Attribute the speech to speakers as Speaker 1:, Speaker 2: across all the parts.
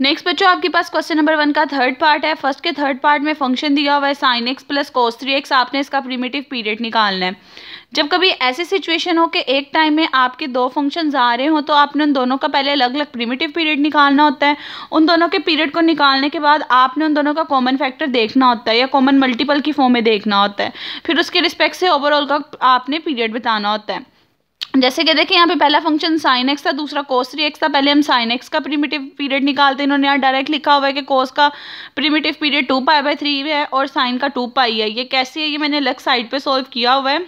Speaker 1: next बच्चों आपके पास क्वेश्चन नंबर वन का थर्ड पार्ट है फर्स्ट के थर्ड पार्ट में फंक्शन दिया हुआ है sine x plus cos three x आपने इसका प्रीमेटिव पीरियड निकालना है जब कभी ऐसी सिचुएशन हो कि एक टाइम में आपके दो फंक्शन आ रहे हो तो आपने उन दोनों का पहले अलग अलग प्रीमेटिव पीरियड निकालना होता है उन दोनों के पीरियड को निकालने के बाद आपने उन दोनों का कॉमन फैक्टर देखना होता है या कॉमन मल्टीपल की फॉर्म में देखना होता है फिर उसके रिस्पेक्ट से ओवरऑल का आपने पीरियड बताना होता है जैसे कि देखें यहाँ पे पहला फंक्शन साइन एक्स था दूसरा कोस थ्री एक्स था पहले हम साइन एक्स का प्रीमेटिव पीरियड निकालते हैं इन्होंने यहाँ डायरेक्ट लिखा हुआ है कि कोस का primitive period two pi by three है और साइन का टू पाई है ये कैसे है ये मैंने अलग साइड पे सॉल्व किया हुआ है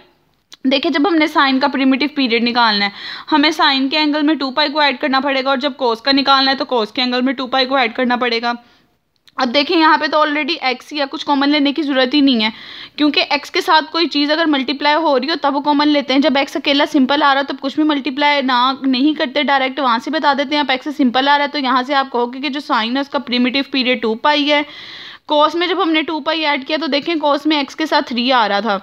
Speaker 1: देखिए जब हमने साइन का प्रीमेटिव पीरियड निकालना है हमें साइन के एंगल में टू पाई को ऐड करना पड़ेगा और जब कोस का निकालना है तो कोस के एंगल में टू पाई को ऐड करना पड़ेगा अब देखें यहाँ पे तो ऑलरेडी एक्स या कुछ कॉमन लेने की ज़रूरत ही नहीं है क्योंकि एक्स के साथ कोई चीज़ अगर मल्टीप्लाई हो रही हो तब वो कॉमन लेते हैं जब एक्स अकेला सिंपल आ रहा है तब कुछ भी मल्टीप्लाई ना नहीं करते डायरेक्ट वहाँ से बता देते हैं आप एक्स सिंपल आ रहा है तो यहाँ से आप कहोगे कि जो साइन है उसका प्रीमिटिव पीरियड टू पाई है कॉस में जब हमने टू पाई ऐड किया तो देखें कॉस में एक्स के साथ थ्री आ रहा था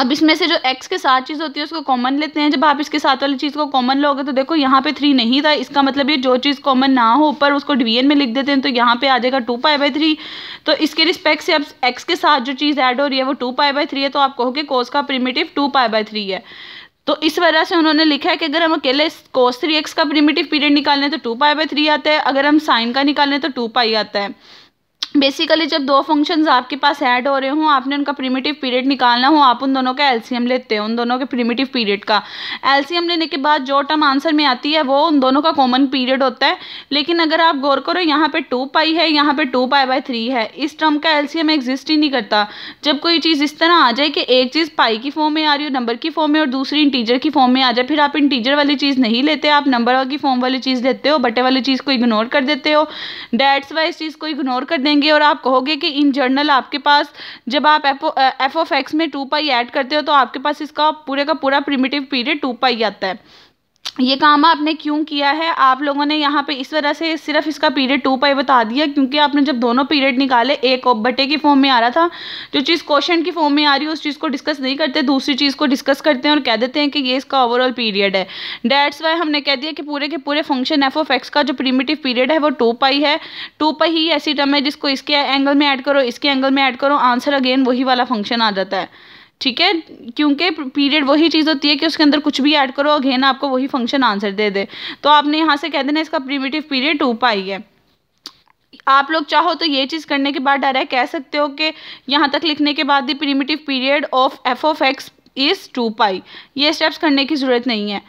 Speaker 1: अब इसमें से जो एक्स के साथ चीज़ होती है उसको कॉमन लेते हैं जब आप इसके साथ वाली चीज़ को कॉमन लोगे तो देखो यहाँ पे थ्री नहीं था इसका मतलब ये जो चीज़ कॉमन ना हो ऊपर उसको डिवीजन में लिख देते हैं तो यहाँ पे आ जाएगा टू पाई बाई थ्री तो इसके रिस्पेक्ट से अब एक्स के साथ जो चीज़ ऐड हो रही है वो टू पाई बाई थ्री है तो आप कहोगे कोस का primitive two pi by three है तो इस वजह से उन्होंने लिखा है कि अगर हम अकेले कोस थ्री एक्स का प्रिमेटिव पीरियड निकालें तो टू पाई बाई थ्री आता है अगर हम साइन का निकालें तो टू पाई आता है बेसिकली जब दो फंक्शंस आपके पास ऐड हो रहे हों आपने उनका प्रीमेटिव पीरियड निकालना हो आप उन दोनों का एलसीएम लेते हो उन दोनों के प्रीमेटिव पीरियड का एलसीएम लेने के बाद जो टर्म आंसर में आती है वो उन दोनों का कॉमन पीरियड होता है लेकिन अगर आप गौर करो यहाँ पे टू पाई है यहाँ पे टू पाई बाई थ्री है इस टर्म का एलसीएम एग्जिस्ट ही नहीं करता जब कोई चीज़ इस तरह आ जाए कि एक चीज़ पाई की फॉर्म में आ रही हो नंबर की फॉर्म में और दूसरी इंटीजर की फॉर्म में आ जाए फिर आप इंटीजर वाली चीज़ नहीं लेते आप नंबर की फॉर्म वाली चीज़ लेते हो बटे वाली चीज़ को इग्नोर कर देते हो डेट्स वाइज चीज़ को इग्नोर कर देंगे देंगे और आप कहोगे कि इन जर्नल आपके पास जब आप एफ ऑफ एक्स में टू पाई ऐड करते हो तो आपके पास इसका पूरे का पूरा प्रिमिटिव पीरियड टू पाई आता है ये काम आपने क्यों किया है आप लोगों ने यहाँ पे इस वजह से सिर्फ इसका पीरियड टू पाई बता दिया क्योंकि आपने जब दोनों पीरियड निकाले एक बटे की फॉर्म में आ रहा था जो चीज़ क्वेश्चन की फॉर्म में आ रही है उस चीज़ को डिस्कस नहीं करते दूसरी चीज़ को डिस्कस करते हैं और कह देते हैं कि ये इसका ओवरऑल पीरियड है डेट्स वाई हमने कह दिया कि पूरे के पूरे फंक्शन एफ ऑफ एक्स का जो प्रीमेटिव पीरियड है वो टू पाई है टू पाई ही ऐसी टर्म है जिसको इसके एंगल में ऐड करो इसके एंगल में ऐड करो आंसर अगेन वही वाला फंक्शन आ जाता है ठीक है क्योंकि पीरियड वही चीज़ होती है कि उसके अंदर कुछ भी ऐड करो अगेन आपको वही फंक्शन आंसर दे दे तो आपने यहाँ से कह देना इसका प्रीमेटिव पीरियड टू पाई है आप लोग चाहो तो ये चीज़ करने के बाद डायरेक्ट कह सकते हो कि यहाँ तक लिखने के बाद the primitive period of f of x is two pi ये स्टेप्स करने की ज़रूरत नहीं है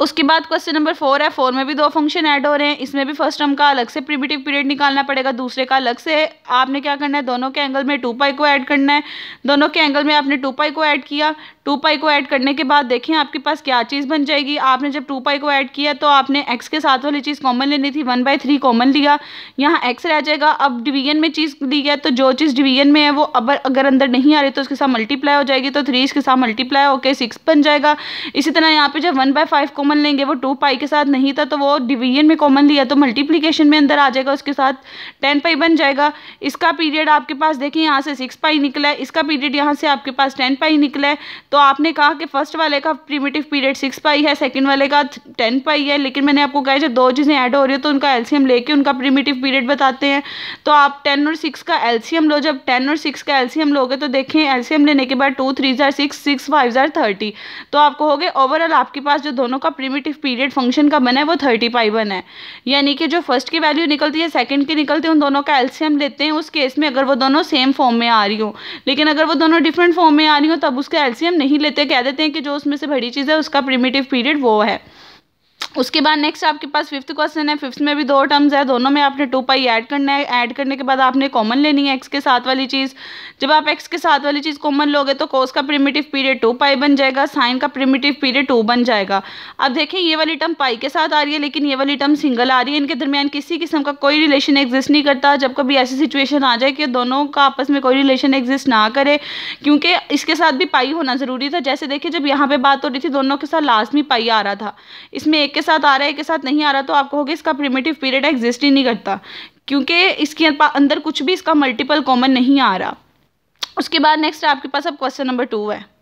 Speaker 1: उसके बाद क्वेश्चन नंबर फोर है फोर में भी दो फंक्शन ऐड हो रहे हैं इसमें भी फर्स्ट टर्म का अलग से प्रीमेटिव पीरियड निकालना पड़ेगा दूसरे का अलग से आपने क्या करना है दोनों के एंगल में टू पाई को ऐड करना है दोनों के एंगल में आपने टू पाई को ऐड किया टू पाई को ऐड करने के बाद देखें आपके पास क्या चीज़ बन जाएगी आपने जब टू पाई को ऐड किया तो आपने एक्स के साथ वाली चीज़ कॉमन लेनी थी वन बाई थ्री कॉमन लिया यहाँ एक्स रह जाएगा अब डिवीजन में चीज़ ली है तो जो चीज़ डिवीजन में है वो अब अगर अंदर नहीं आ रही तो उसके साथ मल्टीप्लाई हो जाएगी तो थ्री इसके साथ मल्टीप्लाई होकर सिक्स बन जाएगा इसी तरह यहाँ पर जब वन बाई फाइव कॉमन लेंगे वो टू पाई के साथ नहीं था तो वो डिवीजन में कॉमन लिया तो मल्टीप्लीकेशन में अंदर आ जाएगा उसके साथ टेन पाई बन जाएगा इसका पीरियड आपके पास देखें यहाँ से सिक्स पाई निकला है इसका पीरियड यहाँ से आपके पास टेन पाई निकला है तो तो आपने कहा कि फर्स्ट वाले का प्रीमेटिव पीरियड सिक्स पाई है सेकेंड वाले का टेन पाई है लेकिन मैंने आपको कहा जब दो चीज़ें ऐड हो रही है तो उनका एल्सीयम लेके उनका प्रीमेटिव पीरियड बताते हैं तो आप टेन और सिक्स का एल्सीयम लो जब टेन और सिक्स का एल्सीयम लोगे तो देखें एल्सीयम लेने के बाद टू थ्री ज़ार सिक्स सिक्स फाइव ज़ार थर्टी तो आप कहोगे ओवरऑल आपके पास जो दोनों का प्रीमेटिव पीरियड फंक्शन का बना है वो थर्टी पाई बना है यानी कि जो फर्स्ट की वैल्यू निकलती है सेकेंड की निकलती है उन दोनों का एल्शियम लेते हैं उस केस में अगर वो दोनों सेम फॉर्म में आ रही हो लेकिन अगर वो दोनों डिफरेंट फॉर्म में आ रही हो तब उसका एल्सियम नहीं नहीं लेते कह देते हैं कि जो उसमें से बड़ी चीज़ है उसका प्रिमेटिव पीरियड वो है उसके बाद नेक्स्ट आपके पास फिफ्थ क्वेश्चन है फिफ्थ में भी दो टर्म्स है दोनों में आपने टू पाई ऐड करना है ऐड करने के बाद आपने कॉमन लेनी है एक्स के साथ वाली चीज़ जब आप एक्स के साथ वाली चीज़ कॉमन लोगे तो कोस का प्रिमिटिव पीरियड टू पाई बन जाएगा साइन का प्रिमिटिव पीरियड टू बन जाएगा अब देखें ये वाली टर्म पाई के साथ आ रही है लेकिन ये वाली टर्म सिंगल आ रही है इनके दरमियान किसी किस्म का कोई रिलेशन एग्जिस्ट नहीं करता जब कभी ऐसी सिचुएशन आ जाए कि दोनों का आपस में कोई रिलेशन एग्जिस्ट ना करे क्योंकि इसके साथ भी पाई होना ज़रूरी था जैसे देखिए जब यहाँ पर बात हो रही थी दोनों के साथ लास्ट में पाई आ रहा था इसमें एक के साथ आ रहा है एक के साथ नहीं आ रहा तो आप कहोगे इसका प्रिमेटिव पीरियड एग्जिस्ट ही नहीं करता क्योंकि इसके अंदर कुछ भी इसका मल्टीपल कॉमन नहीं आ रहा उसके बाद नेक्स्ट आपके पास अब क्वेश्चन नंबर टू है